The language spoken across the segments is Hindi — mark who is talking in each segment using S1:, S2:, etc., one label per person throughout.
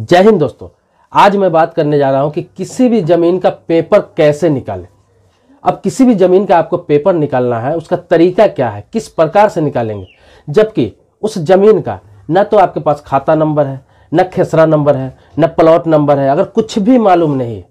S1: जय हिंद दोस्तों आज मैं बात करने जा रहा हूं कि किसी भी ज़मीन का पेपर कैसे निकालें अब किसी भी ज़मीन का आपको पेपर निकालना है उसका तरीका क्या है किस प्रकार से निकालेंगे जबकि उस ज़मीन का न तो आपके पास खाता नंबर है न खेसरा नंबर है न प्लॉट नंबर है अगर कुछ भी मालूम नहीं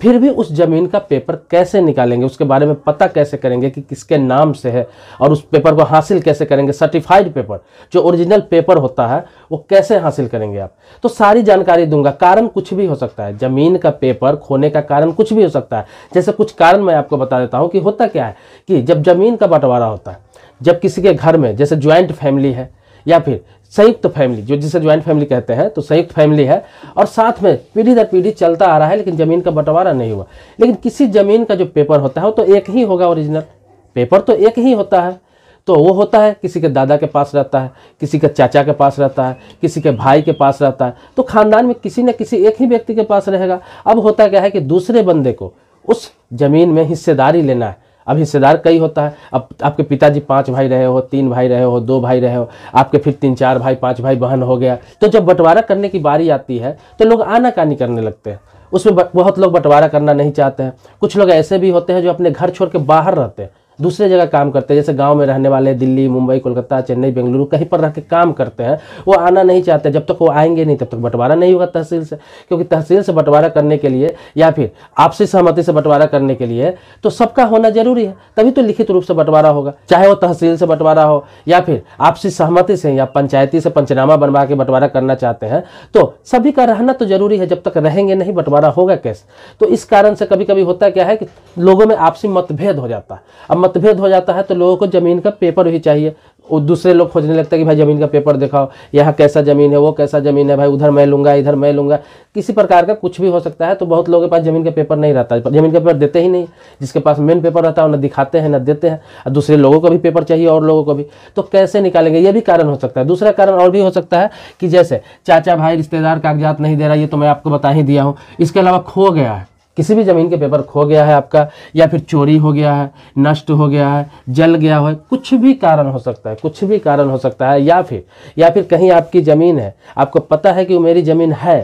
S1: फिर भी उस ज़मीन का पेपर कैसे निकालेंगे उसके बारे में पता कैसे करेंगे कि किसके नाम से है और उस पेपर को हासिल कैसे करेंगे सर्टिफाइड पेपर जो ओरिजिनल पेपर होता है वो कैसे हासिल करेंगे आप तो सारी जानकारी दूंगा कारण कुछ भी हो सकता है ज़मीन का पेपर खोने का कारण कुछ भी हो सकता है जैसे कुछ कारण मैं आपको बता देता हूँ कि होता क्या है कि जब ज़मीन का बंटवारा होता है जब किसी के घर में जैसे ज्वाइंट फैमिली है या फिर संयुक्त फैमिली जो जिसे ज्वाइंट फैमिली कहते हैं तो संयुक्त फैमिली है और साथ में पीढ़ी दर पीढ़ी चलता आ रहा है लेकिन ज़मीन का बंटवारा नहीं हुआ लेकिन किसी ज़मीन का जो पेपर होता है वो तो एक ही होगा ओरिजिनल पेपर तो एक ही होता है तो वो होता है किसी के दादा के पास रहता है किसी के चाचा के पास रहता है किसी के भाई के पास रहता है तो खानदान में किसी न किसी एक ही व्यक्ति के पास रहेगा अब होता क्या है कि दूसरे बंदे को उस ज़मीन में हिस्सेदारी लेना है अब हिस्सेदार कई होता है अब आपके पिताजी पांच भाई रहे हो तीन भाई रहे हो दो भाई रहे हो आपके फिर तीन चार भाई पांच भाई बहन हो गया तो जब बंटवारा करने की बारी आती है तो लोग आनाकानी करने लगते हैं उसमें बहुत लोग बंटवारा करना नहीं चाहते हैं कुछ लोग ऐसे भी होते हैं जो अपने घर छोड़ के बाहर रहते हैं दूसरे जगह काम करते हैं जैसे गांव में रहने वाले दिल्ली मुंबई कोलकाता चेन्नई बेंगलुरु कहीं पर रह के काम करते हैं वो आना नहीं चाहते जब तक वो आएंगे नहीं तब तक बंटवारा नहीं होगा तहसील से क्योंकि तहसील से बंटवारा करने के लिए या फिर आपसी सहमति से बंटवारा करने के लिए तो सबका होना जरूरी है तभी तो लिखित रूप से बंटवारा होगा चाहे वो तहसील से बंटवारा हो या फिर आपसी सहमति से या पंचायती से पंचनामा बनवा के बंटवारा करना चाहते हैं तो सभी का रहना तो जरूरी है जब तक रहेंगे नहीं बंटवारा होगा कैसे तो इस कारण से कभी कभी होता क्या है कि लोगों में आपसी मतभेद हो जाता है अब मतभेद हो जाता है तो लोगों को ज़मीन का पेपर भी चाहिए और दूसरे लोग खोजने लगते हैं कि भाई ज़मीन का पेपर दिखाओ यहाँ कैसा ज़मीन है वो कैसा ज़मीन है भाई उधर मैं लूँगा इधर मैं लूँगा किसी प्रकार का कुछ भी हो सकता है तो बहुत लोगों के पास ज़मीन का पेपर नहीं रहता ज़मीन का पेपर देते ही नहीं जिसके पास मेन पेपर रहता है ना दिखाते हैं ना देते हैं और दूसरे लोगों को भी पेपर चाहिए और लोगों को भी तो कैसे निकालेंगे ये भी कारण हो सकता है दूसरा कारण और भी हो सकता है कि जैसे चाचा भाई रिश्तेदार कागजात नहीं दे रहा ये तो मैं आपको बता ही दिया हूँ इसके अलावा खो गया है किसी भी ज़मीन के पेपर खो गया है आपका या फिर चोरी हो गया है नष्ट हो गया है जल गया हो कुछ भी कारण हो सकता है कुछ भी कारण हो सकता है या फिर या फिर कहीं आपकी ज़मीन है आपको पता है कि वो मेरी ज़मीन है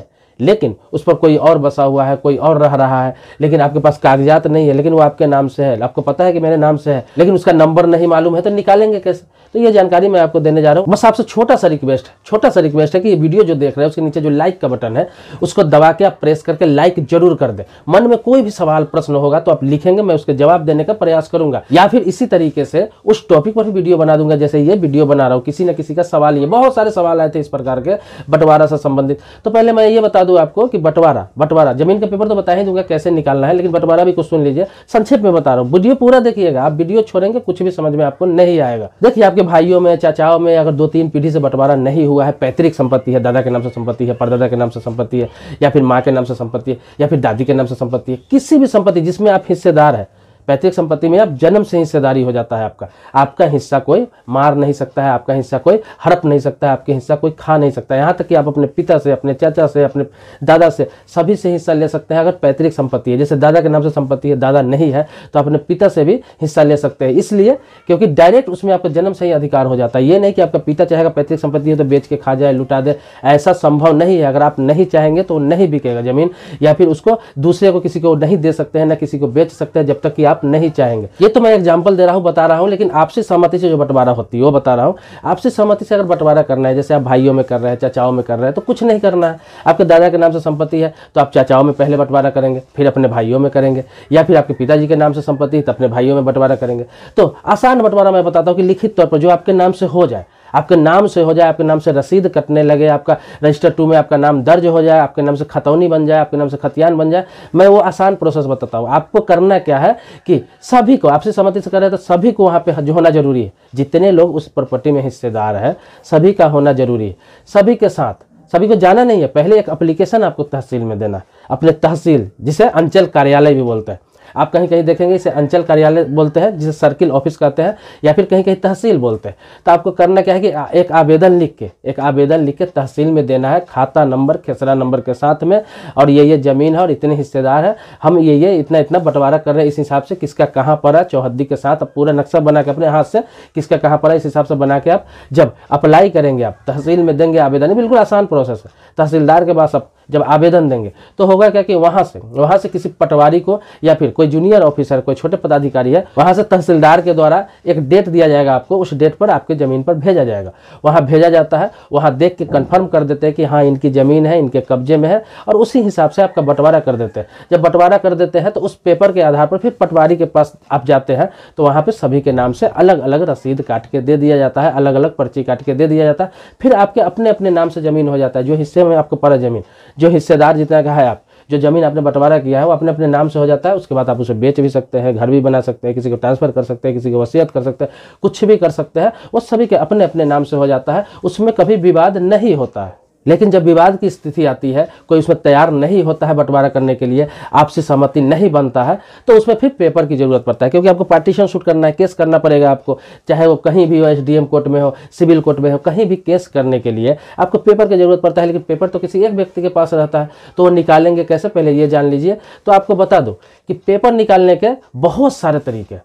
S1: लेकिन उस पर कोई और बसा हुआ है कोई और रह रहा है लेकिन आपके पास कागजात नहीं है लेकिन वो आपके नाम से है आपको पता है कि मेरे नाम से है लेकिन उसका नंबर नहीं मालूम है तो निकालेंगे कैसे तो ये जानकारी मैं आपको देने जा रहा हूँ बस आपसे छोटा सा रिक्वेस्ट है छोटा सा रिक्वेस्ट है कि ये वीडियो जो देख रहे हैं उसके नीचे जो लाइक का बटन है उसको दबा के आप प्रेस करके लाइक जरूर कर दें मन में कोई भी सवाल प्रश्न होगा तो आप लिखेंगे मैं उसके जवाब देने का प्रयास करूंगा या फिर इसी तरीके से उस टॉपिक पर भी वीडियो बना दूंगा जैसे ये वीडियो बना रहा हूँ किसी न किसी का सवाल ये बहुत सारे सवाल आए थे इस प्रकार के बंटवारा से संबंधित तो पहले मैं ये बता दूँ दूँ आपको कि बंटवारा बंटवारा जमीन का पेपर तो बता ही दूंगा कैसे निकालना है लेकिन बंटवारा भी कुछ सुन लीजिए संक्षेप में बता रहा हूँ वीडियो पूरा देखिएगा आप वीडियो छोड़ेंगे कुछ भी समझ में आपको नहीं आएगा देखिए आपके भाइयों में चाचाओं में अगर दो तीन पीढ़ी से बंटवारा नहीं हुआ है पैतृक संपत्ति है दादा के नाम से संपत्ति है परदादा के नाम से संपत्ति है या फिर माँ के नाम से संपत्ति है या फिर दादी के नाम से संपत्ति है किसी भी संपत्ति जिसमें आप हिस्सेदार है पैतृक संपत्ति में आप जन्म से हिस्सेदारी हो जाता है आपका आपका हिस्सा कोई मार नहीं सकता है आपका हिस्सा कोई हड़प नहीं सकता है आपके हिस्सा कोई खा नहीं सकता है यहाँ तक कि आप अपने पिता से अपने चाचा से अपने दादा से सभी से हिस्सा ले सकते हैं अगर पैतृक संपत्ति है जैसे दादा के नाम से संपत्ति है दादा नहीं है तो अपने पिता से भी हिस्सा ले सकते हैं इसलिए क्योंकि डायरेक्ट उसमें आपका जन्म से ही अधिकार हो जाता है ये नहीं कि आपका पिता चाहेगा पैतृक संपत्ति है तो बेच के खा जाए लुटा दे ऐसा संभव नहीं है अगर आप नहीं चाहेंगे तो नहीं बिकेगा जमीन या फिर उसको दूसरे को किसी को नहीं दे सकते हैं ना किसी को बेच सकते हैं जब तक कि आप नहीं चाहेंगे ये तो मैं एग्जाम्पल दे रहा हूँ बता रहा हूँ लेकिन आपसे सहमति से जो बंटवारा होती है वो बता रहा हूँ आपसे सहमति से अगर बंटवारा करना है जैसे आप भाइयों में कर रहे हैं चाचाओं में कर रहे हैं तो कुछ नहीं करना है आपके दादा के नाम से संपत्ति है तो आप चाचाओं में पहले बंटवारा करेंगे फिर अपने भाइयों में करेंगे या फिर आपके पिताजी के नाम से संपत्ति है तो अपने भाइयों में बंटवारा करेंगे तो आसान बंटवारा मैं बताता हूँ कि लिखित तौर पर जो आपके नाम से हो जाए आपके नाम से हो जाए आपके नाम से रसीद कटने लगे आपका रजिस्टर टू में आपका नाम दर्ज हो जाए आपके नाम से खतौनी बन जाए आपके नाम से खतियान बन जाए मैं वो आसान प्रोसेस बताता हूँ आपको करना क्या है कि सभी को आपसे सहमति से कर रहे तो सभी को वहाँ पर होना जरूरी है जितने लोग उस प्रॉपर्टी में हिस्सेदार है सभी का होना जरूरी है सभी के साथ सभी को जाना नहीं है पहले एक अप्लीकेशन आपको तहसील में देना अपने तहसील जिसे अंचल कार्यालय भी बोलते हैं आप कहीं कहीं देखेंगे इसे अंचल कार्यालय बोलते हैं जिसे सर्किल ऑफिस कहते हैं या फिर कहीं कहीं तहसील बोलते हैं तो आपको करना क्या है कि एक आवेदन लिख के एक आवेदन लिख के तहसील में देना है खाता नंबर खेसरा नंबर के साथ में और ये ये ज़मीन है और इतने हिस्सेदार है हम ये ये इतना इतना बंटवारा कर रहे हैं इस हिसाब से किसका कहाँ पर है चौहद्दी के साथ पूरा नक्शा बना के अपने हाथ से किसका कहाँ पर है इस हिसाब से बना के आप जब अप्लाई करेंगे आप तहसील में देंगे आवेदन बिल्कुल आसान प्रोसेस है तहसीलदार के पास आप जब आवेदन देंगे तो होगा क्या कि वहाँ से वहाँ से किसी पटवारी को या फिर कोई जूनियर ऑफिसर कोई छोटे पदाधिकारी है वहाँ से तहसीलदार के द्वारा एक डेट दिया जाएगा आपको उस डेट पर आपके ज़मीन पर भेजा जाएगा वहाँ भेजा जाता है वहाँ देख के कन्फर्म कर देते हैं कि हाँ इनकी ज़मीन है इनके कब्जे में है और उसी हिसाब से आपका बंटवारा कर देते हैं जब बंटवारा कर देते हैं तो उस पेपर के आधार पर फिर पटवारी के पास आप जाते हैं तो वहाँ पर सभी के नाम से अलग अलग रसीद काट के दे दिया जाता है अलग अलग पर्ची काट के दे दिया जाता है फिर आपके अपने अपने नाम से ज़मीन हो जाता है जो हिस्से में आपको पड़ा ज़मीन जो हिस्सेदार जितना का है आप जो ज़मीन आपने बंटवारा किया है वो अपने अपने नाम से हो जाता है उसके बाद आप उसे बेच भी सकते हैं घर भी बना सकते हैं किसी को ट्रांसफ़र कर सकते हैं किसी को वसीयत कर सकते हैं कुछ भी कर सकते हैं वो सभी के अपने अपने नाम से हो जाता है उसमें कभी विवाद नहीं होता है लेकिन जब विवाद की स्थिति आती है कोई उसमें तैयार नहीं होता है बंटवारा करने के लिए आपसी सहमति नहीं बनता है तो उसमें फिर पेपर की ज़रूरत पड़ता है क्योंकि आपको पार्टीशन शूट करना है केस करना पड़ेगा आपको चाहे वो कहीं भी हो एस कोर्ट में हो सिविल कोर्ट में हो कहीं भी केस करने के लिए आपको पेपर की ज़रूरत पड़ता है लेकिन पेपर तो किसी एक व्यक्ति के पास रहता है तो वो निकालेंगे कैसे पहले ये जान लीजिए तो आपको बता दो कि पेपर निकालने के बहुत सारे तरीके हैं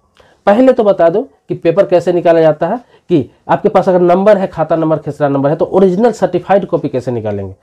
S1: पहले तो बता दो कि पेपर कैसे निकाला जाता है कि आपके पास अगर नंबर है खाता नंबर खेसरा नंबर है तो ओरिजिनल सर्टिफाइड कॉपी कैसे निकालेंगे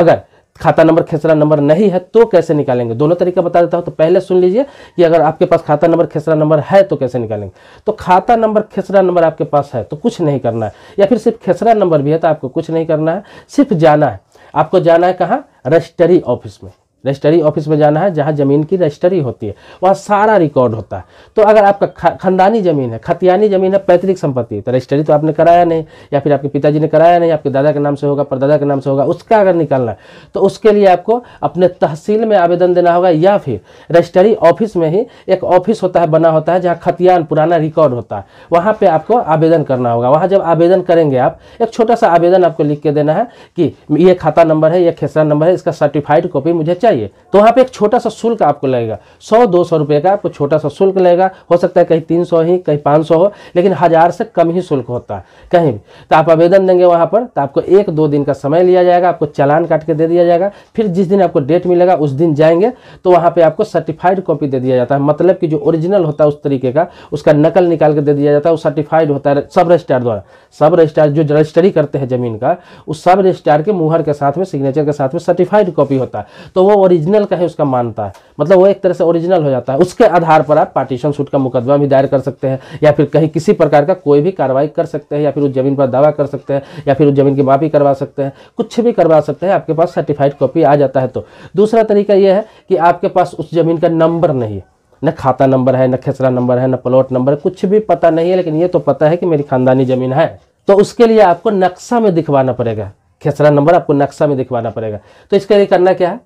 S1: अगर खाता नंबर खेसरा नंबर नहीं है तो कैसे निकालेंगे दोनों तरीका बता देता हूँ तो पहले सुन लीजिए कि अगर आपके पास खाता नंबर खेसरा नंबर है तो कैसे निकालेंगे तो खाता नंबर खेसरा नंबर आपके पास है तो कुछ नहीं करना है या फिर सिर्फ खेसरा नंबर भी है तो आपको कुछ नहीं करना है सिर्फ जाना है आपको जाना है कहाँ रजिस्ट्री ऑफिस में रजिस्ट्री ऑफिस में जाना है जहाँ ज़मीन की रजिस्ट्री होती है वहाँ सारा रिकॉर्ड होता है तो अगर आपका खानदानी ज़मीन है खतियानी ज़मीन है पैतृक संपत्ति तो रजिस्ट्री तो आपने कराया नहीं या फिर आपके पिताजी ने कराया नहीं आपके दादा के नाम से होगा परदादा के नाम से होगा उसका अगर निकालना है तो उसके लिए आपको अपने तहसील में आवेदन देना होगा या फिर रजिस्ट्री ऑफिस में ही एक ऑफिस होता है बना होता है जहाँ खतियान पुराना रिकॉर्ड होता है वहाँ पर आपको आवेदन करना होगा वहाँ जब आवेदन करेंगे आप एक छोटा सा आवेदन आपको लिख के देना है कि ये खाता नंबर है यह खेसरा नंबर है इसका सर्टिफाइड कॉपी मुझे चाहिए चाहिए तो वहाँ पे एक छोटा सा शुल्क आपको लगेगा सौ दो सौ रुपये का आपको छोटा सा शुल्क लगेगा हो सकता है कहीं तीन सौ ही कहीं पाँच सौ हो लेकिन हज़ार से कम ही शुल्क होता है कहीं भी तो आप आवेदन देंगे वहाँ पर तो आपको एक दो दिन का समय लिया जाएगा आपको चालान काट के दे दिया जाएगा फिर जिस दिन आपको डेट मिलेगा उस दिन जाएंगे तो वहाँ पर आपको सर्टिफाइड कॉपी दे दिया जाता है मतलब कि जो ओरिजिनल होता है उस तरीके का उसका नकल निकाल के दे दिया जाता है वो सर्टिफाइड होता है सब रजिस्ट्रार द्वारा सब रजिस्ट्रार जो रजिस्ट्री करते हैं ज़मीन का उस सब रजिस्ट्रार के मुहर के साथ में सिग्नेचर के साथ में सर्टिफाइड कॉपी होता है तो वो ओरिजिनल का है उसका मानता है मतलब वो एक तरह से ओरिजिनल हो जाता है उसके आधार पर आप पार्टीशन सूट का मुकदमा भी दायर कर सकते हैं या फिर कहीं किसी प्रकार का कोई भी कार्रवाई कर सकते हैं या फिर उस जमीन पर दावा कर सकते हैं या फिर उस जमीन की माफ़ी करवा सकते हैं कुछ भी करवा सकते हैं आपके पास सर्टिफाइड कॉपी आ जाता है तो दूसरा तरीका यह है कि आपके पास उस जमीन का नंबर नहीं है न खाता नंबर है न खेसरा नंबर है न प्लॉट नंबर कुछ भी पता नहीं है लेकिन ये तो पता है कि मेरी खानदानी ज़मीन है तो उसके लिए आपको नक्शा में दिखवाना पड़ेगा खेसरा नंबर आपको नक्शा में दिखवाना पड़ेगा तो इसके लिए करना क्या है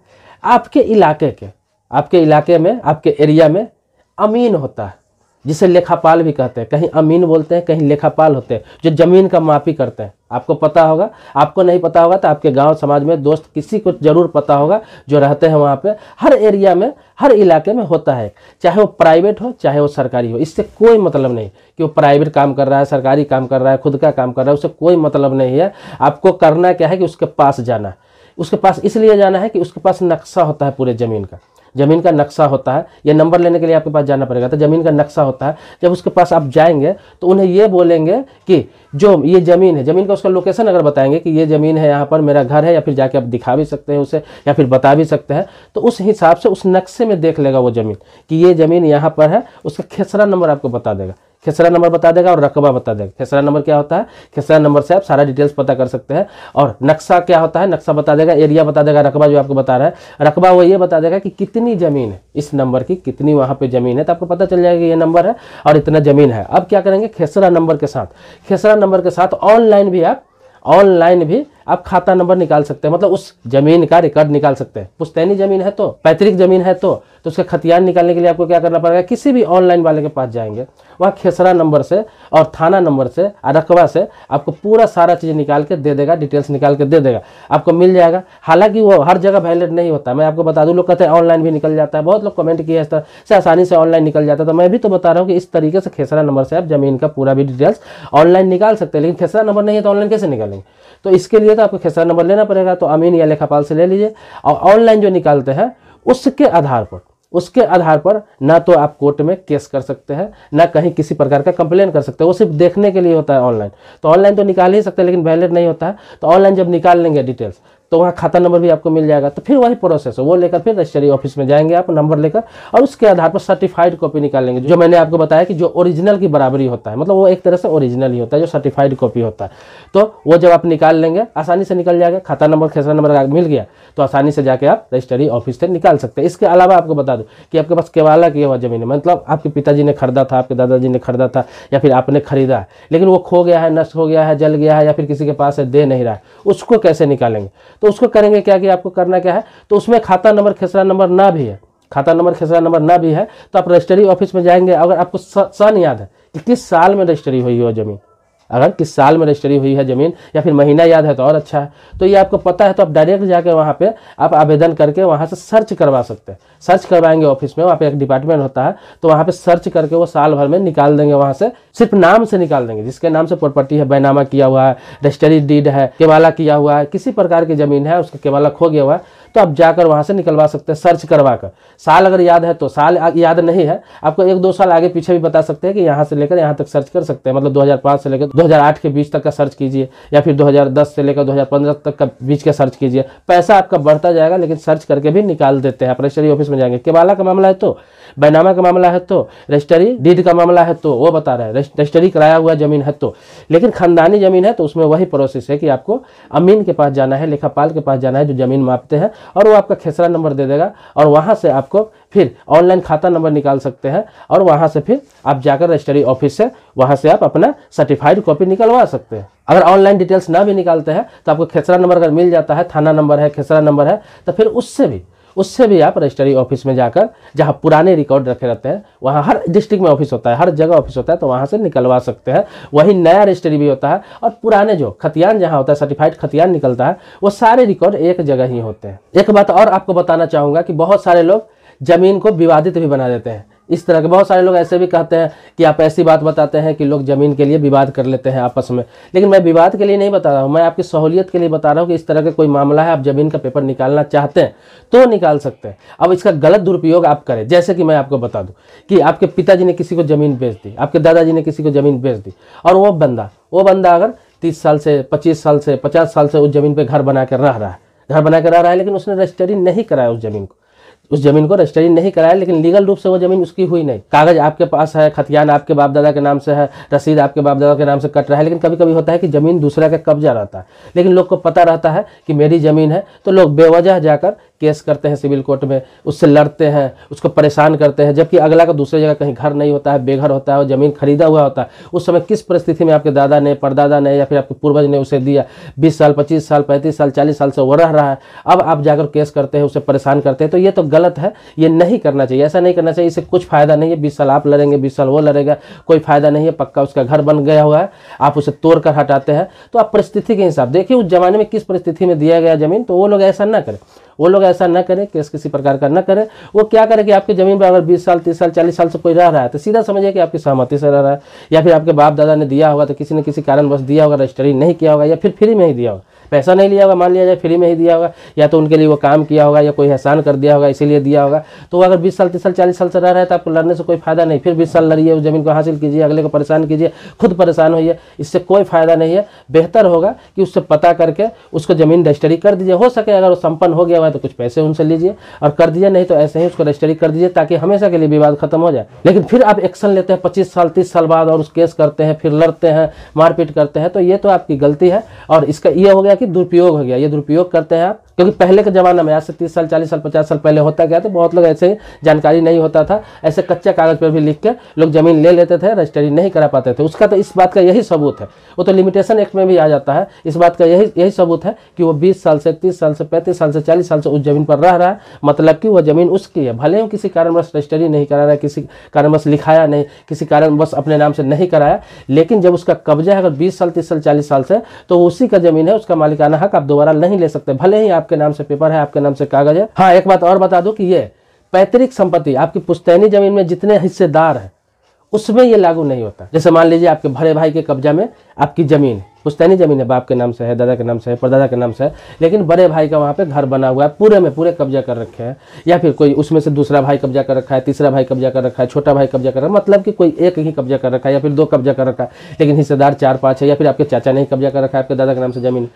S1: आपके इलाके के आपके इलाके में आपके एरिया में अमीन होता है जिसे लेखापाल भी कहते हैं कहीं अमीन बोलते हैं कहीं लेखापाल होते हैं जो ज़मीन का माफ़ी करते हैं आपको पता होगा आपको नहीं पता होगा तो आपके गांव समाज में दोस्त किसी को ज़रूर पता होगा जो रहते हैं वहाँ पे हर एरिया में हर इलाके में होता है चाहे वो प्राइवेट हो चाहे वो सरकारी हो इससे कोई मतलब नहीं कि वो प्राइवेट काम कर रहा है सरकारी काम कर रहा है खुद का काम कर रहा है उससे कोई मतलब नहीं है आपको करना क्या है कि उसके पास जाना है उसके पास इसलिए जाना है कि उसके पास नक्शा होता है पूरे ज़मीन का ज़मीन का नक्शा होता है या नंबर लेने के लिए आपके पास जाना पड़ेगा तो ज़मीन का नक्शा होता है जब उसके पास आप जाएंगे तो उन्हें ये बोलेंगे कि जो ये ज़मीन है ज़मीन का उसका लोकेशन अगर बताएंगे कि ये ज़मीन है यहाँ पर मेरा घर है या फिर जाके आप दिखा भी सकते हैं उसे या फिर बता भी सकते हैं तो उस हिसाब से उस नक्शे में देख लेगा वो ज़मीन कि ये ज़मीन यहाँ पर है उसका खेसरा नंबर आपको बता देगा खेसरा नंबर बता देगा और रकबा बता देगा खेसरा नंबर क्या होता है खेसरा नंबर से आप सारा डिटेल्स पता कर सकते हैं और नक्शा क्या होता है नक्शा बता देगा एरिया बता देगा रकबा जो आपको बता रहा है रकबा वो ये बता देगा कि कितनी ज़मीन है इस नंबर की कितनी वहाँ पर ज़मीन है तो आपको पता चल जाएगा ये नंबर है और इतना ज़मीन है अब क्या करेंगे खेसरा नंबर के साथ खेसरा नंबर के साथ ऑनलाइन भी आप ऑनलाइन भी आप खाता नंबर निकाल सकते हैं मतलब उस जमीन का रिकॉर्ड निकाल सकते हैं पुस्तैनी जमीन है तो पैतृक जमीन है तो तो उसका खतियान निकालने के लिए आपको क्या करना पड़ेगा किसी भी ऑनलाइन वाले के पास जाएंगे वहाँ खेसरा नंबर से और थाना नंबर से रकबा से आपको पूरा सारा चीज़ निकाल के दे देगा डिटेल्स निकाल के दे देगा आपको मिल जाएगा हालांकि वो हर जगह वैलिड नहीं होता मैं आपको बता दूँ लोग कहते हैं ऑनलाइन भी निकल जाता है बहुत लोग कमेंट किया इस तरह से आसानी से ऑनलाइन निकल जाता है तो मैं भी तो बता रहा हूँ कि इस तरीके से खेसरा नंबर से आप जमीन का पूरा भी डिटेल्स ऑनलाइन निकाल सकते हैं लेकिन खेसरा नंबर नहीं है तो ऑनलाइन कैसे निकालेंगे तो इसके लिए तो आपको खेसरा नंबर लेना पड़ेगा तो अमीन या लेखापाल से ले लीजिए और ऑनलाइन जो निकालते हैं उसके आधार पर उसके आधार पर ना तो आप कोर्ट में केस कर सकते हैं ना कहीं किसी प्रकार का कंप्लेन कर सकते हैं वो सिर्फ देखने के लिए होता है ऑनलाइन तो ऑनलाइन तो निकाल ही सकते हैं लेकिन वैलिड नहीं होता है तो ऑनलाइन जब निकाल लेंगे डिटेल्स तो वहाँ खाता नंबर भी आपको मिल जाएगा तो फिर वही प्रोसेस है वो लेकर फिर रजिस्ट्री ऑफिस में जाएंगे आप नंबर लेकर और उसके आधार पर सर्टिफाइड कॉपी निकालेंगे जो मैंने आपको बताया कि जो ओरिजिनल की बराबरी होता है मतलब वो एक तरह से ओरिजिनल ही होता है जो सर्टिफाइड कॉपी होता है तो वो जब आप निकाल लेंगे आसानी से निकल जाएगा खाता नंबर खेसरा नंबर मिल गया तो आसानी से जाकर आप रजिस्ट्री ऑफिस से निकाल सकते हैं इसके अलावा आपको बता दूँ कि आपके पास केवाला की हुआ जमीन मतलब आपके पिताजी ने खरीदा था आपके दादाजी ने खरीदा था या फिर आपने खरीदा लेकिन वो खो गया है नष्ट हो गया है जल गया है या फिर किसी के पास है दे नहीं रहा है उसको कैसे निकालेंगे तो उसको करेंगे क्या कि आपको करना क्या है तो उसमें खाता नंबर खेसरा नंबर ना भी है खाता नंबर खेसरा नंबर ना भी है तो आप रजिस्ट्री ऑफिस में जाएंगे अगर आपको सन याद है कि किस साल में रजिस्ट्री हुई हो जमीन अगर किस साल में रजिस्ट्री हुई है ज़मीन या फिर महीना याद है तो और अच्छा है तो ये आपको पता है तो आप डायरेक्ट जाकर वहाँ पे आप आवेदन करके वहाँ से सर्च करवा सकते हैं सर्च करवाएंगे ऑफिस में वहाँ पे एक डिपार्टमेंट होता है तो वहाँ पे सर्च करके वो साल भर में निकाल देंगे वहाँ से सिर्फ नाम से निकाल देंगे जिसके नाम से प्रॉपर्टी है बैनामा किया हुआ है रजिस्ट्री डीड है केवाला किया हुआ है किसी प्रकार की ज़मीन है उसका केवाला खो गया हुआ है तो आप जाकर वहाँ से निकलवा सकते हैं सर्च करवा कर साल अगर याद है तो साल याद नहीं है आपको एक दो साल आगे पीछे भी बता सकते हैं कि यहाँ से लेकर यहाँ तक सर्च कर सकते हैं मतलब 2005 से लेकर 2008 के बीच तक का सर्च कीजिए या फिर 2010 से लेकर 2015 तक का बीच का सर्च कीजिए पैसा आपका बढ़ता जाएगा लेकिन सर्च करके भी निकाल देते हैं अपने ऑफिस में जाएंगे केबाला का मामला है तो बैनामा का मामला है तो रजिस्टरी डीड का मामला है तो वो बता रहा है रजिस्टरी कराया हुआ जमीन है तो लेकिन खानदानी जमीन है तो उसमें वही प्रोसेस है कि आपको अमीन के पास जाना है लेखापाल के पास जाना है जो जमीन मापते हैं और वो आपका खेसरा नंबर दे देगा और वहाँ से आपको फिर ऑनलाइन खाता नंबर निकाल सकते हैं और वहाँ से फिर आप जाकर रजिस्ट्री ऑफिस से वहाँ से आप अपना सर्टिफाइड कॉपी निकलवा सकते हैं अगर ऑनलाइन डिटेल्स ना भी निकालते हैं तो आपको खेसरा नंबर अगर मिल जाता है थाना नंबर है खेसरा नंबर है तो फिर उससे भी उससे भी आप रजिस्ट्री ऑफिस में जाकर जहाँ पुराने रिकॉर्ड रखे रहते हैं वहाँ हर डिस्ट्रिक्ट में ऑफिस होता है हर जगह ऑफिस होता है तो वहाँ से निकलवा सकते हैं वहीं नया रजिस्ट्री भी होता है और पुराने जो खतियान जहाँ होता है सर्टिफाइड खतियान निकलता है वो सारे रिकॉर्ड एक जगह ही होते हैं एक बात और आपको बताना चाहूँगा कि बहुत सारे लोग ज़मीन को विवादित भी बना देते हैं इस तरह के बहुत सारे लोग ऐसे भी कहते हैं कि आप ऐसी बात बताते हैं कि लोग ज़मीन के लिए विवाद कर लेते हैं आपस में लेकिन मैं विवाद के लिए नहीं बता रहा हूँ मैं आपकी सहूलियत के लिए बता रहा हूँ कि इस तरह का कोई मामला है आप ज़मीन का पेपर निकालना चाहते हैं तो निकाल सकते हैं अब इसका गलत दुरुपयोग आप करें जैसे कि मैं आपको बता दूँ कि आपके पिताजी ने किसी को ज़मीन बेच दी आपके दादाजी ने किसी को ज़मीन बेच दी और वो बंदा वो बंदा अगर तीस साल से पच्चीस साल से पचास साल से उस ज़मीन पर घर बना कर रह रहा है घर बना कर रह रहा है लेकिन उसने रजिस्ट्री नहीं कराया उस ज़मीन को उस जमीन को रजिस्ट्री नहीं कराया लेकिन लीगल रूप से वो जमीन उसकी हुई नहीं कागज आपके पास है खतियान आपके बाप दादा के नाम से है रसीद आपके बाप दादा के नाम से कट रहा है लेकिन कभी कभी होता है कि जमीन दूसरा का कब्जा रहता है लेकिन लोग को पता रहता है कि मेरी जमीन है तो लोग बेवजह जाकर केस करते हैं सिविल कोर्ट में उससे लड़ते हैं उसको परेशान करते हैं जबकि अगला का दूसरे जगह कहीं घर नहीं होता है बेघर होता है और ज़मीन खरीदा हुआ होता है उस समय किस परिस्थिति में आपके दादा ने परदादा ने या फिर आपके पूर्वज ने उसे दिया बीस साल पच्चीस साल पैंतीस साल चालीस साल से वो रह रहा है अब आप जाकर केस करते हैं उसे परेशान करते हैं तो ये तो गलत है ये नहीं करना चाहिए ऐसा नहीं करना चाहिए इससे कुछ फ़ायदा नहीं है बीस साल आप लड़ेंगे बीस साल वो लड़ेगा कोई फ़ायदा नहीं है पक्का उसका घर बन गया हुआ है आप उसे तोड़ कर हटाते हैं तो आप परिस्थिति के हिसाब देखिए उस जमाने में किस परिस्थिति में दिया गया ज़मीन तो वो लोग ऐसा ना करें वो लोग ऐसा न करें केस किसी प्रकार का न करें वो क्या करें कि आपकी ज़मीन पर अगर बीस साल तीस साल चालीस साल से कोई रह रहा है तो सीधा समझिए कि आपकी सहमति से रह रहा है या फिर आपके बाप दादा ने दिया होगा तो किसी ने किसी कारणवश दिया होगा रजिस्ट्री नहीं किया होगा या फिर फ्री में ही दिया होगा पैसा नहीं लिया होगा मान लिया जाए फ्री में ही दिया होगा या तो उनके लिए वो काम किया होगा या कोई एहसान कर दिया होगा इसीलिए दिया होगा तो अगर बीस साल तीस साल चालीस साल से रह रहा है तो आपको लड़ने से कोई फायदा नहीं फिर बीस साल लड़िए उस जमीन को हासिल कीजिए अगले को परेशान कीजिए खुद परेशान होइए इससे कोई फायदा नहीं है बेहतर होगा कि उससे पता करके उसको ज़मीन रजिस्टरी कर दीजिए हो सके अगर वो संपन्न हो गया हुआ है तो कुछ पैसे उनसे लीजिए और कर दीजिए नहीं तो ऐसे ही उसको रजिस्टरी कर दीजिए ताकि हमेशा के लिए विवाद खत्म हो जाए लेकिन फिर आप एक्शन लेते हैं पच्चीस साल तीस साल बाद और उस केस करते हैं फिर लड़ते हैं मारपीट करते हैं तो ये तो आपकी गलती है और इसका ये हो गया कि दुरुपयोग हो गया ये दुरुपयोग करते हैं आप क्योंकि पहले के ज़माना में आज से तीस साल चालीस साल पचास साल पहले होता गया तो बहुत लोग ऐसे जानकारी नहीं होता था ऐसे कच्चे कागज़ पर भी लिख के लोग ज़मीन ले लेते थे रजिस्ट्री नहीं करा पाते थे उसका तो इस बात का यही सबूत है वो तो लिमिटेशन एक्ट में भी आ जाता है इस बात का यही यही सबूत है कि वो बीस साल से तीस साल से पैंतीस साल से चालीस साल से उस ज़मीन पर रह रहा है मतलब कि वह ज़मीन उसकी है भले ही किसी कारणवश रजिस्ट्री नहीं करा रहा है किसी कारणवश लिखाया नहीं किसी कारणवश अपने नाम से नहीं कराया लेकिन जब उसका कब्जा है अगर बीस साल तीस साल चालीस साल से तो उसी का ज़मीन है उसका मालिकाना हक आप दोबारा नहीं ले सकते भले ही आप आपके नाम से पेपर है आपके नाम से कागज है हाँ एक बात और बता दो कि ये पैतृक संपत्ति आपकी पुस्तैनी जमीन में जितने हिस्सेदार हैं उसमें ये लागू नहीं होता जैसे मान लीजिए आपके भरे भाई के कब्जा में आपकी ज़मीन पुस्तैनी ज़मीन है बाप के नाम से है दादा के नाम से है परदादा के नाम से है लेकिन बड़े भाई का वहाँ पे घर बना हुआ है पूरे में पूरे कब्जा कर रखे हैं या फिर कोई उसमें से दूसरा भाई कब्जा कर रखा है तीसरा भाई कब्जा कर रखा है छोटा भाई कब्जा कर रखा है मतलब कि कोई एक ही कब्जा कर रखा है या फिर दो कब्जा कर रखा है लेकिन हिस्सेदार चार पाँच है या फिर आपके चाचा ने ही कब्जा कर रखा है आपके दादा के नाम से ज़मीन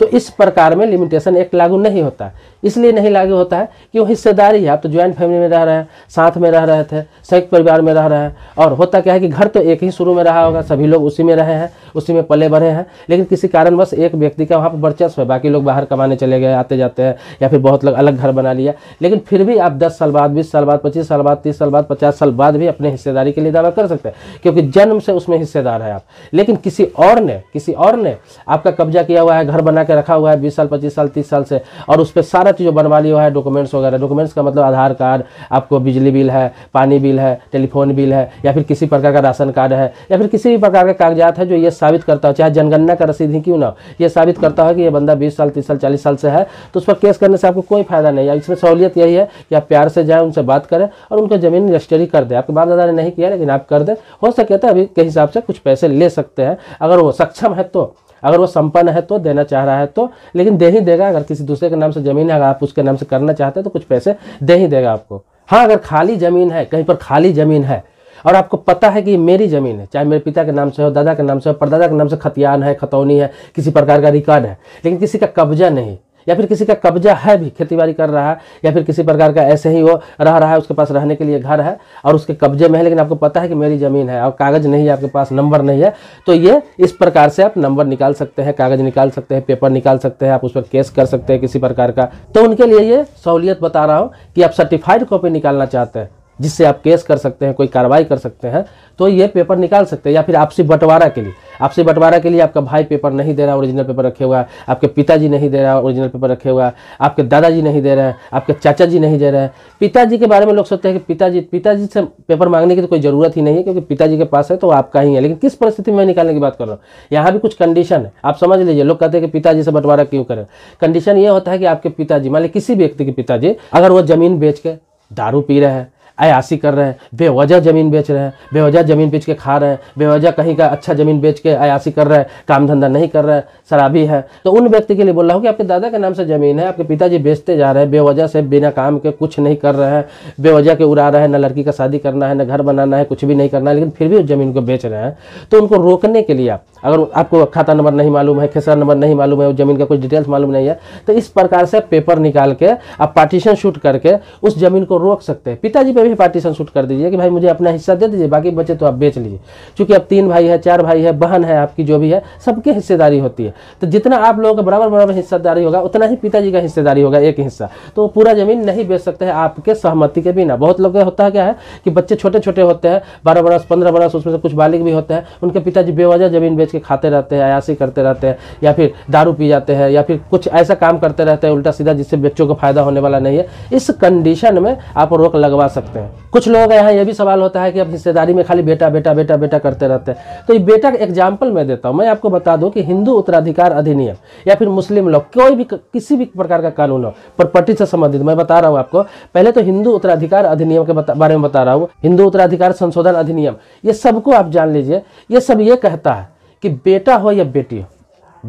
S1: तो इस प्रकार में लिमिटेशन एक्ट लागू नहीं होता इसलिए नहीं लागू होता है कि वो हिस्सेदारी है आप तो ज्वाइंट फैमिली में रह रहे हैं साथ में रह रहे थे संयुक्त परिवार में रह रहे हैं और होता क्या है कि घर तो एक ही शुरू में रहा होगा सभी लोग उसी में रहे हैं उसी में पले बढ़े हैं लेकिन किसी कारणवश एक व्यक्ति का वहाँ पर वर्चस्व है बाकी लोग बाहर कमाने चले गए आते जाते हैं या फिर बहुत लोग अलग घर बना लिया लेकिन फिर भी आप दस साल बाद बीस साल बाद पच्चीस साल बाद तीस साल बाद पचास साल बाद भी अपने हिस्सेदारी के लिए दावा कर सकते हैं क्योंकि जन्म से उसमें हिस्सेदार है आप लेकिन किसी और ने किसी और ने आपका कब्जा किया हुआ है घर बना के रखा हुआ है बीस साल पच्चीस साल तीस साल से और उस पर सारा चीज़ बनवा लिया है डॉक्यूमेंट्स वगैरह डॉक्यूमेंट्स का मतलब आधार कार्ड आपको बिजली बिल है पानी बिल है टेलीफोन बिल है या फिर किसी प्रकार का राशन कार्ड है या फिर किसी भी प्रकार का कागजात है जो ये साबित करता हो चाहे जनगणना का रसीद ही क्यों ना ये साबित करता है कि ये बंदा बीस साल तीस साल चालीस साल से है तो उस पर केस करने से आपको कोई फायदा नहीं है इसमें सहूलियत यही है कि आप प्यार से जाएँ उनसे बात करें और उनको ज़मीन रजिस्ट्री कर दें आपके बाप दादा ने नहीं किया लेकिन आप कर दें हो सके तो अभी के हिसाब से कुछ पैसे ले सकते हैं अगर वो सक्षम है तो अगर वो संपन्न है तो देना चाह रहा है तो लेकिन दे ही देगा अगर किसी दूसरे के नाम से ज़मीन है अगर आप उसके नाम से करना चाहते हैं तो कुछ पैसे दे ही देगा आपको हाँ अगर खाली ज़मीन है कहीं पर खाली ज़मीन है और आपको पता है कि ये मेरी ज़मीन है चाहे मेरे पिता के नाम से हो दादा के नाम से हो परदादा के नाम से खतियान है खतौनी है किसी प्रकार का रिकॉर्ड है लेकिन किसी का कब्जा नहीं या फिर किसी का कब्जा है भी खेती कर रहा है या फिर किसी प्रकार का ऐसे ही वो रह रहा है उसके पास रहने के लिए घर है और उसके कब्जे में है लेकिन आपको पता है कि मेरी ज़मीन है और कागज़ नहीं है आपके पास नंबर नहीं है तो ये इस प्रकार से आप नंबर निकाल सकते हैं कागज़ निकाल सकते हैं पेपर निकाल सकते हैं आप उस पर केस कर सकते हैं किसी प्रकार का तो उनके लिए ये सहूलियत बता रहा हूँ कि आप सर्टिफाइड कॉपी निकालना चाहते हैं जिससे आप केस कर सकते हैं कोई कार्रवाई कर सकते हैं तो ये पेपर निकाल सकते हैं या फिर आपसी बंटवारा के लिए आपसी बंटवारा के लिए आपका भाई पेपर नहीं दे रहा ओरिजिनल पेपर रखे हुआ है आपके पिताजी नहीं दे रहा ओरिजिनल पेपर रखे हुआ है आपके दादाजी नहीं दे रहे हैं आपके चाचा जी नहीं दे रहे हैं पिताजी के बारे में लोग सोचते हैं कि पिताजी पिताजी से पेपर मांगने की तो कोई ज़रूरत ही नहीं है क्योंकि पिताजी के पास है तो आपका ही है लेकिन किस परिस्थिति में निकालने की बात कर रहा हूँ यहाँ भी कुछ कंडीशन है आप समझ लीजिए लोग कहते हैं कि पिताजी से बंटवारा क्यों करें कंडीशन ये होता है कि आपके पिताजी मान लीजिए किसी व्यक्ति के पिताजी अगर वो ज़मीन बेच के दारू पी रहे हैं अयासी कर रहे हैं बेवजह ज़मीन बेच रहे हैं बेवजह ज़मीन बेच के खा रहे हैं बेवजह कहीं का अच्छा ज़मीन बेच के अयासी कर रहे हैं काम धंधा नहीं कर रहे हैं शराबी है तो उन व्यक्ति के लिए बोल रहा हूँ कि आपके दादा के नाम से ज़मीन है आपके पिताजी बेचते जा रहे हैं बेवजह से बिना काम के कुछ नहीं कर रहे हैं बेवजह के उड़ा रहे हैं ना लड़की का शादी करना है ना घर बनाना है कुछ भी नहीं करना है लेकिन फिर भी उस ज़मीन को बेच रहे हैं तो उनको रोकने के लिए आप अगर आपको खाता नंबर नहीं मालूम है खेसरा नंबर नहीं मालूम है ज़मीन का कुछ डिटेल्स मालूम नहीं है तो इस प्रकार से पेपर निकाल के आप पार्टीशन शूट करके उस ज़मीन को रोक सकते हैं पिताजी पे भी पार्टीशन शूट कर दीजिए कि भाई मुझे अपना हिस्सा दे दीजिए बाकी बचे तो आप बेच लीजिए चूंकि अब तीन भाई है चार भाई है बहन है आपकी जो भी है सबकी हिस्सेदारी होती है तो जितना आप लोगों का बराबर बराबर हिस्सेदारी होगा उतना ही पिताजी का हिस्सेदारी होगा एक हिस्सा तो पूरा ज़मीन नहीं बेच सकते हैं आपके सहमति के बिना बहुत लोग होता क्या है कि बच्चे छोटे छोटे होते हैं बारह बरस पंद्रह बरस उसमें से कुछ बालिक भी होते हैं उनके पिताजी बेवजह ज़मीन बेच के खाते रहते हैं अयासी करते रहते हैं या फिर दारू पी जाते हैं या फिर कुछ ऐसा काम करते रहते हैं उल्टा सीधा जिससे बच्चों को फायदा होने वाला नहीं है इस कंडीशन में आप रोक लगवा सकते हैं कुछ लोगों का यहाँ यह भी सवाल होता है कि अब हिस्सेदारी में खाली बेटा बेटा बेटा बेटा करते रहते हैं तो ये बेटा का एग्जाम्पल मैं देता हूँ मैं आपको बता दूँ कि हिंदू उत्तराधिकार अधिनियम या फिर मुस्लिम लॉ कोई भी किसी भी प्रकार का कानून हो प्रॉपर्टी से संबंधित मैं बता रहा हूँ आपको पहले तो हिंदू उत्तराधिकार अधिनियम के बारे में बता रहा हूँ हिंदू उत्तराधिकार संशोधन अधिनियम ये सबको आप जान लीजिए ये सब ये कहता है कि बेटा हो या बेटी हो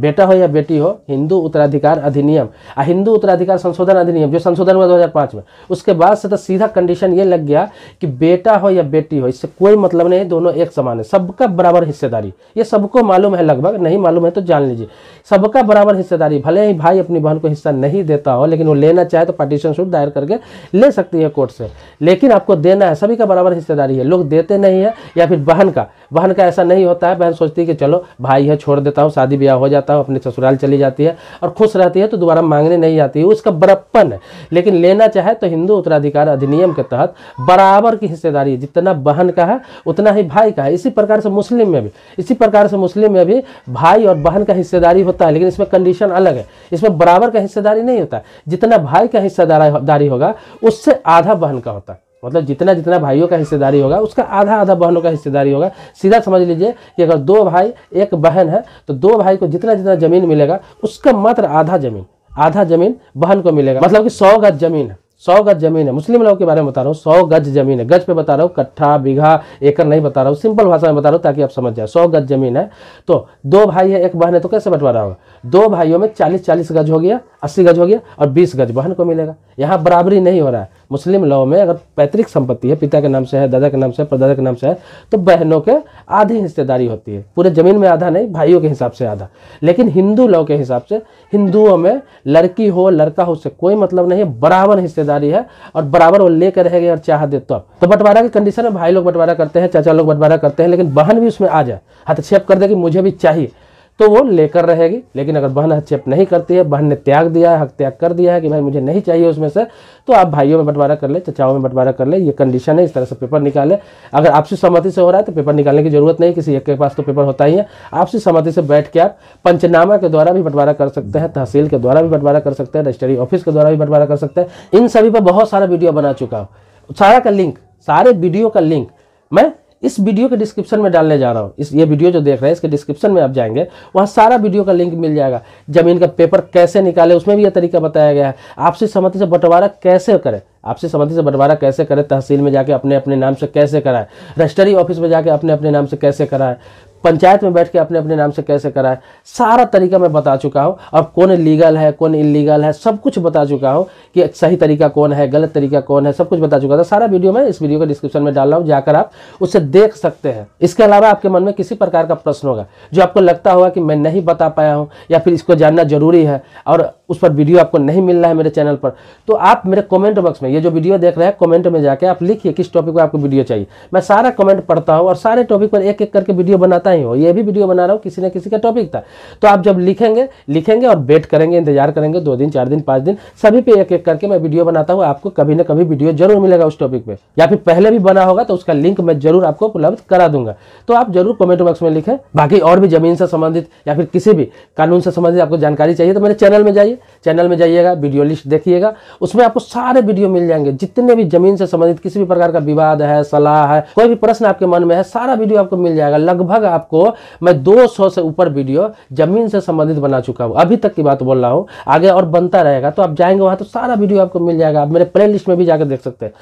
S1: बेटा हो या बेटी हो हिंदू उत्तराधिकार अधिनियम आ हिंदू उत्तराधिकार संशोधन अधिनियम जो संशोधन हुआ 2005 में उसके बाद से तो सीधा कंडीशन ये लग गया कि बेटा हो या बेटी हो इससे कोई मतलब नहीं दोनों एक समान है सबका बराबर हिस्सेदारी ये सबको मालूम है लगभग नहीं मालूम है तो जान लीजिए सबका बराबर हिस्सेदारी भले ही भाई अपनी बहन को हिस्सा नहीं देता हो लेकिन वो लेना चाहे तो पार्टीशन सूट दायर करके ले सकती है कोर्ट से लेकिन आपको देना है सभी का बराबर हिस्सेदारी है लोग देते नहीं है या फिर बहन का बहन का ऐसा नहीं होता है बहन सोचती है कि चलो भाई है छोड़ देता हूँ शादी ब्याह हो जाता जाता है अपने ससुराल चली जाती है और खुश रहती है तो दोबारा मांगने नहीं आती है उसका बरप्पन है लेकिन लेना चाहे तो हिंदू उत्तराधिकार अधिनियम के तहत बराबर की हिस्सेदारी जितना बहन का है उतना ही भाई का है इसी प्रकार से मुस्लिम में भी इसी प्रकार से मुस्लिम में भी भाई और बहन का हिस्सेदारी होता है लेकिन इसमें कंडीशन अलग है इसमें बराबर का हिस्सेदारी नहीं होता जितना भाई का हिस्सेदारी होगा उससे आधा बहन का होता है मतलब जितना जितना भाइयों का हिस्सेदारी होगा उसका आधा आधा बहनों का हिस्सेदारी होगा सीधा समझ लीजिए कि अगर दो भाई एक बहन है तो दो भाई को जितना जितना ज़मीन मिलेगा उसका मात्र आधा ज़मीन आधा जमीन बहन को मिलेगा मतलब कि सौ गज ज़मीन है सौ गज जमीन है मुस्लिम लोगों के बारे में बता रहा हूँ सौ गज जमीन है गज पे बता रहा हूँ कट्ठा बीघा एकड़ नहीं बता रहा हूँ सिंपल भाषा में बता रहा हूँ ताकि आप समझ जाए सौ गज जमीन है तो दो भाई है एक बहन है तो कैसे रहा होगा दो भाइयों में चालीस चालीस गज हो गया अस्सी गज हो गया और बीस गज बहन को मिलेगा यहाँ बराबरी नहीं हो रहा है मुस्लिम लॉ में अगर पैतृक संपत्ति है पिता के नाम से है दादा के नाम से है परदादा के नाम से है तो बहनों के आधी हिस्सेदारी होती है पूरे ज़मीन में आधा नहीं भाइयों के हिसाब से आधा लेकिन हिंदू लॉ के हिसाब से हिंदुओं में लड़की हो लड़का हो उससे कोई मतलब नहीं है बराबर हिस्सेदारी है और बराबर वो लेकर रहेगी और चाह दे तो अब तो बंटवारा की कंडीशन में भाई लोग बंटवारा करते हैं चाचा लोग बंटवारा करते हैं लेकिन बहन भी उसमें आ जाए हस्तक्षेप कर दे कि मुझे भी चाहिए तो वो लेकर रहेगी लेकिन अगर बहन हस्तक्षेप नहीं करती है बहन ने त्याग दिया है हक त्याग कर दिया है कि भाई मुझे नहीं चाहिए उसमें से तो आप भाइयों में बंटवारा कर ले चचाओं में बंटवारा कर ले ये कंडीशन है इस तरह से पेपर निकाले अगर आपसी सहमति से हो रहा है तो पेपर निकालने की जरूरत नहीं किसी एक के पास तो पेपर होता ही है आपसी सहमति से बैठ के आप पंचनामा के द्वारा भी बंटवारा कर सकते हैं तहसील के द्वारा भी बंटवारा कर सकते हैं रजिस्ट्री ऑफिस के द्वारा भी बंटवारा कर सकते हैं इन सभी पर बहुत सारा वीडियो बना चुका हूँ सारा का लिंक सारे वीडियो का लिंक मैं इस वीडियो के डिस्क्रिप्शन में डालने जा रहा हूँ इस ये वीडियो जो देख रहे हैं इसके डिस्क्रिप्शन में आप जाएंगे वहाँ सारा वीडियो का लिंक मिल जाएगा जमीन का पेपर कैसे निकाले उसमें भी यह तरीका बताया गया है आपसी सहमति से बंटवारा कैसे करें आपसी सहमति से बंटवारा कैसे करें तहसील में जाके अपने अपने नाम से कैसे कराएं रजिस्ट्री ऑफिस में जाके अपने अपने नाम से कैसे कराएं पंचायत में बैठ के अपने अपने नाम से कैसे कराए सारा तरीका मैं बता चुका हूँ अब कौन लीगल है कौन इलीगल है सब कुछ बता चुका हूँ कि सही तरीका कौन है गलत तरीका कौन है सब कुछ बता चुका था तो सारा वीडियो मैं इस वीडियो को डिस्क्रिप्शन में डाल रहा हूँ जाकर आप उसे देख सकते हैं इसके अलावा आपके मन में किसी प्रकार का प्रश्न होगा जो आपको लगता होगा कि मैं नहीं बता पाया हूँ या फिर इसको जानना जरूरी है और उस पर वीडियो आपको नहीं मिल रहा है मेरे चैनल पर तो आप मेरे कॉमेंट बॉक्स में ये जो वीडियो देख रहे हैं कॉमेंट में जाकर आप लिखिए किस टॉपिक पर आपको वीडियो चाहिए मैं सारा कॉमेंट पढ़ता हूँ और सारे टॉपिक पर एक एक करके वीडियो बनाता है नहीं हो ये भी वीडियो बना रहा हूँ किसी ना किसी का टॉपिक था तो आप जब लिखेंगे लिखेंगे और वेट करेंगे इंतजार करेंगे दो दिन चार दिन पाँच दिन सभी पे एक एक करके मैं वीडियो बनाता हूँ आपको कभी ना कभी वीडियो जरूर मिलेगा उस टॉपिक पर या फिर पहले भी बना होगा तो उसका लिंक मैं जरूर आपको उपलब्ध करा दूंगा तो आप जरूर कॉमेंट बॉक्स में लिखें बाकी और भी जमीन से संबंधित या फिर किसी भी कानून से संबंधित आपको जानकारी चाहिए तो मेरे चैनल में जाइए चैनल में जाइएगा वीडियो लिस्ट देखिएगा उसमें आपको सारे वीडियो मिल जाएंगे जितने भी जमीन से संबंधित किसी भी प्रकार का विवाद है सलाह है कोई भी प्रश्न आपके मन में है सारा वीडियो आपको मिल जाएगा लगभग आपको मैं 200 से ऊपर वीडियो जमीन से संबंधित बना चुका हूँ अभी तक की बात बोल रहा हूँ आगे और बनता रहेगा तो आप जाएंगे वहाँ तो सारा वीडियो आपको मिल जाएगा आप मेरे प्ले लिस्ट में भी जाकर देख सकते हैं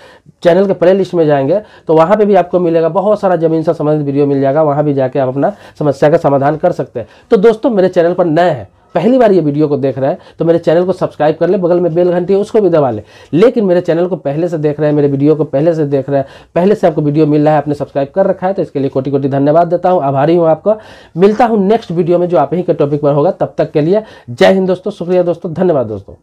S1: चैनल के प्ले लिस्ट में जाएंगे तो वहाँ पर भी आपको मिलेगा बहुत सारा जमीन से संबंधित वीडियो मिल जाएगा वहाँ भी जाकर आप अपना समस्या का समाधान कर सकते हैं तो दोस्तों मेरे चैनल पर नए हैं पहली बार ये वीडियो को देख रहा है तो मेरे चैनल को सब्सक्राइब कर ले बगल में बेल घंटी है उसको भी दबा ले लेकिन मेरे चैनल को पहले से देख रहे हैं मेरे वीडियो को पहले से देख रहे हैं पहले से आपको वीडियो मिल रहा है आपने सब्सक्राइब कर रखा है तो इसके लिए कोटि कोटि धन्यवाद देता हूँ आभारी हूँ आपका मिलता हूँ नेक्स्ट वीडियो में जो आप ही के टॉपिक पर होगा तब तक के लिए जय हिंद दोस्तों शुक्रिया दोस्तों धन्यवाद दोस्तों